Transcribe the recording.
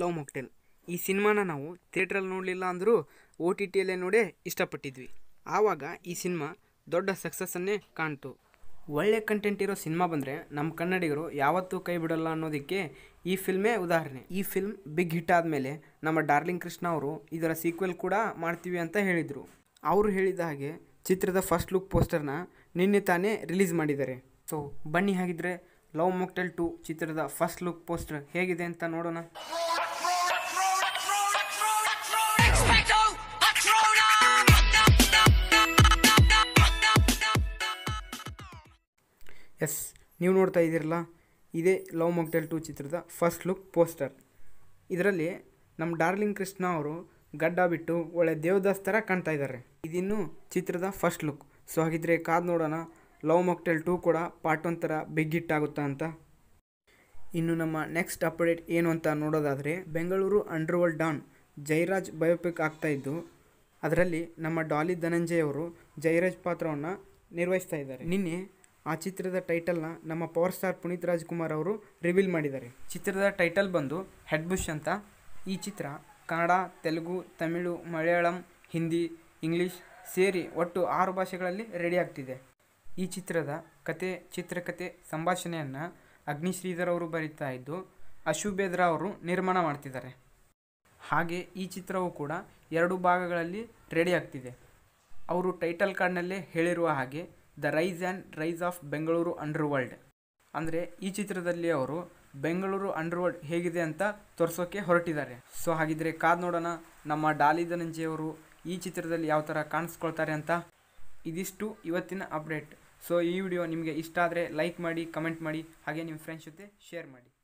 love ಮೊಕ್ಟೆಲ್ ಈ ಸಿನಿಮಾನ ನಾವು ಥಿಯೇಟ್ರಲ್ಲಿ ನೋಡಲಿಲ್ಲ ಅಂದರೂ ಒ ಟಿ ಟಿಯಲ್ಲೇ ನೋಡೇ ಇಷ್ಟಪಟ್ಟಿದ್ವಿ ಆವಾಗ ಈ ಸಿನಿಮಾ ದೊಡ್ಡ ಸಕ್ಸಸ್ಸನ್ನೇ ಕಾಣ್ತು ಒಳ್ಳೆ ಕಂಟೆಂಟ್ ಇರೋ ಸಿನಿಮಾ ಬಂದರೆ ನಮ್ಮ ಕನ್ನಡಿಗರು ಯಾವತ್ತೂ ಕೈ ಬಿಡಲ್ಲ ಅನ್ನೋದಕ್ಕೆ ಈ ಫಿಲ್ಮೇ ಉದಾಹರಣೆ ಈ ಫಿಲ್ಮ್ ಬಿಗ್ ಹಿಟ್ ಆದಮೇಲೆ ನಮ್ಮ ಡಾರ್ಲಿಂಗ್ ಕೃಷ್ಣ ಅವರು ಇದರ ಸೀಕ್ವೆಲ್ ಕೂಡ ಮಾಡ್ತೀವಿ ಅಂತ ಹೇಳಿದರು ಅವರು ಹೇಳಿದ ಹಾಗೆ ಚಿತ್ರದ ಫಸ್ಟ್ ಲುಕ್ ಪೋಸ್ಟರ್ನ ನಿನ್ನೆ ತಾನೇ ರಿಲೀಸ್ ಮಾಡಿದ್ದಾರೆ ಸೊ ಬನ್ನಿ ಹಾಗಿದ್ರೆ ಲವ್ ಮೊಕ್ಟೆಲ್ ಟು ಚಿತ್ರದ ಫಸ್ಟ್ ಲುಕ್ ಪೋಸ್ಟರ್ ಹೇಗಿದೆ ಅಂತ ನೋಡೋಣ ಎಸ್ ನೀವು ನೋಡ್ತಾ ಇದ್ದೀರಲ್ಲ ಇದೇ ಲವ್ ಮೊಕ್ಟೆಲ್ ಟು ಚಿತ್ರದ ಫಸ್ಟ್ ಲುಕ್ ಪೋಸ್ಟರ್ ಇದರಲ್ಲಿ ನಮ್ಮ ಡಾರ್ಲಿಂಗ್ ಕೃಷ್ಣ ಅವರು ಗಡ್ಡ ಬಿಟ್ಟು ಒಳ್ಳೆ ದೇವದಾಸ್ ಥರ ಕಾಣ್ತಾ ಇದ್ದಾರೆ ಇದಿನ್ನು ಚಿತ್ರದ ಫಸ್ಟ್ ಲುಕ್ ಸೊ ಹಾಗಿದ್ರೆ ಕಾದ್ ನೋಡೋಣ ಲವ್ ಮೊಕ್ಟೆಲ್ ಟು ಕೂಡ ಪಾರ್ಟ್ ಒನ್ ಥರ ಬಿಗ್ ಹಿಟ್ ಆಗುತ್ತಾ ಅಂತ ಇನ್ನು ನಮ್ಮ ನೆಕ್ಸ್ಟ್ ಅಪ್ಡೇಟ್ ಏನು ಅಂತ ನೋಡೋದಾದರೆ Bengaluru underworld don Jairaj biopic ಆಗ್ತಾ ಇದ್ದು ಅದರಲ್ಲಿ ನಮ್ಮ ಡಾಲಿ ಧನಂಜಯ್ ಅವರು ಜೈರಾಜ್ ಪಾತ್ರವನ್ನು ನಿರ್ವಹಿಸ್ತಾ ಇದ್ದಾರೆ ನಿನ್ನೆ ಆ ಚಿತ್ರದ ಟೈಟಲ್ನ ನಮ್ಮ ಪವರ್ ಸ್ಟಾರ್ ಪುನೀತ್ ರಾಜ್ಕುಮಾರ್ ಅವರು ರಿವೀಲ್ ಮಾಡಿದ್ದಾರೆ ಚಿತ್ರದ ಟೈಟಲ್ ಬಂದು ಹೆಡ್ಬುಷ್ ಅಂತ ಈ ಚಿತ್ರ ಕನ್ನಡ ತೆಲುಗು ತಮಿಳು ಮಲಯಾಳಂ ಹಿಂದಿ ಇಂಗ್ಲೀಷ್ ಸೇರಿ ಒಟ್ಟು ಆರು ಭಾಷೆಗಳಲ್ಲಿ ರೆಡಿ ಆಗ್ತಿದೆ ಈ ಚಿತ್ರದ ಕತೆ ಚಿತ್ರಕತೆ ಸಂಭಾಷಣೆಯನ್ನು ಅಗ್ನಿಶ್ರೀಧರ್ ಅವರು ಬರೀತಾ ಇದ್ದು ಬೇದ್ರ ಅವರು ನಿರ್ಮಾಣ ಮಾಡ್ತಿದ್ದಾರೆ ಹಾಗೆ ಈ ಚಿತ್ರವು ಕೂಡ ಎರಡು ಭಾಗಗಳಲ್ಲಿ ರೆಡಿ ಆಗ್ತಿದೆ ಅವರು ಟೈಟಲ್ ಕಾರ್ಡ್ನಲ್ಲೇ ಹೇಳಿರುವ ಹಾಗೆ the rise and rise of Bengaluru underworld ಅಂದರೆ ಈ ಚಿತ್ರದಲ್ಲಿ ಅವರು ಬೆಂಗಳೂರು ಅಂಡರ್ವರ್ಲ್ಡ್ ಹೇಗಿದೆ ಅಂತ ತೋರಿಸೋಕ್ಕೆ ಹೊರಟಿದ್ದಾರೆ ಸೊ ಹಾಗಿದ್ರೆ ಕಾದ್ ನೋಡೋಣ ನಮ್ಮ ಡಾಲಿ ಧನಂಜಯವರು ಈ ಚಿತ್ರದಲ್ಲಿ ಯಾವ ಥರ ಕಾಣಿಸ್ಕೊಳ್ತಾರೆ ಅಂತ ಇದಿಷ್ಟು ಇವತ್ತಿನ ಅಪ್ಡೇಟ್ ಸೊ ಈ ವಿಡಿಯೋ ನಿಮಗೆ ಇಷ್ಟ ಆದರೆ ಲೈಕ್ ಮಾಡಿ ಕಮೆಂಟ್ ಮಾಡಿ ಹಾಗೆ ನಿಮ್ಮ ಫ್ರೆಂಡ್ಸ್ ಜೊತೆ ಶೇರ್ ಮಾಡಿ